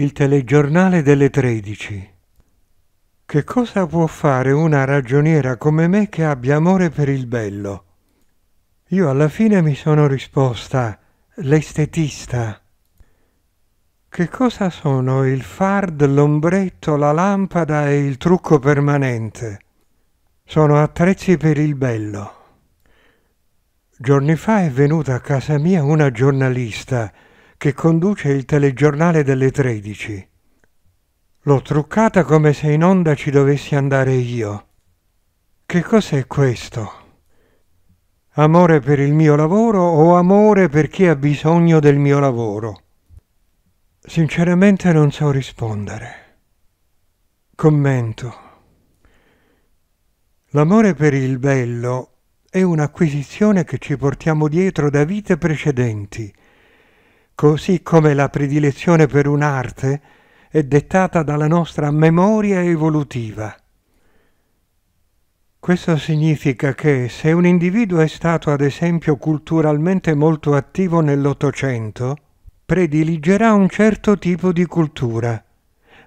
il telegiornale delle 13. Che cosa può fare una ragioniera come me che abbia amore per il bello? Io alla fine mi sono risposta l'estetista. Che cosa sono il fard, l'ombretto, la lampada e il trucco permanente? Sono attrezzi per il bello. Giorni fa è venuta a casa mia una giornalista che conduce il telegiornale delle 13. L'ho truccata come se in onda ci dovessi andare io. Che cos'è questo? Amore per il mio lavoro o amore per chi ha bisogno del mio lavoro? Sinceramente non so rispondere. Commento. L'amore per il bello è un'acquisizione che ci portiamo dietro da vite precedenti – così come la predilezione per un'arte è dettata dalla nostra memoria evolutiva. Questo significa che se un individuo è stato ad esempio culturalmente molto attivo nell'Ottocento, prediligerà un certo tipo di cultura,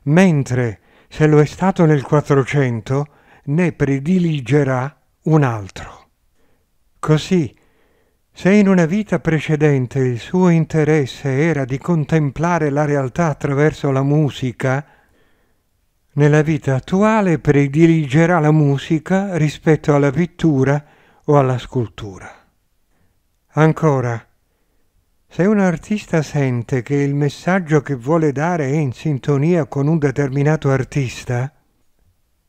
mentre se lo è stato nel Quattrocento, ne prediligerà un altro. Così se in una vita precedente il suo interesse era di contemplare la realtà attraverso la musica, nella vita attuale prediligerà la musica rispetto alla pittura o alla scultura. Ancora, se un artista sente che il messaggio che vuole dare è in sintonia con un determinato artista,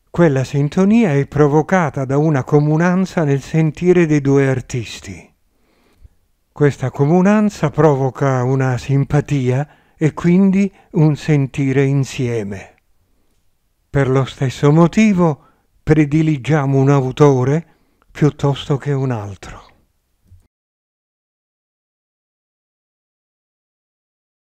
quella sintonia è provocata da una comunanza nel sentire dei due artisti. Questa comunanza provoca una simpatia e quindi un sentire insieme. Per lo stesso motivo prediligiamo un autore piuttosto che un altro.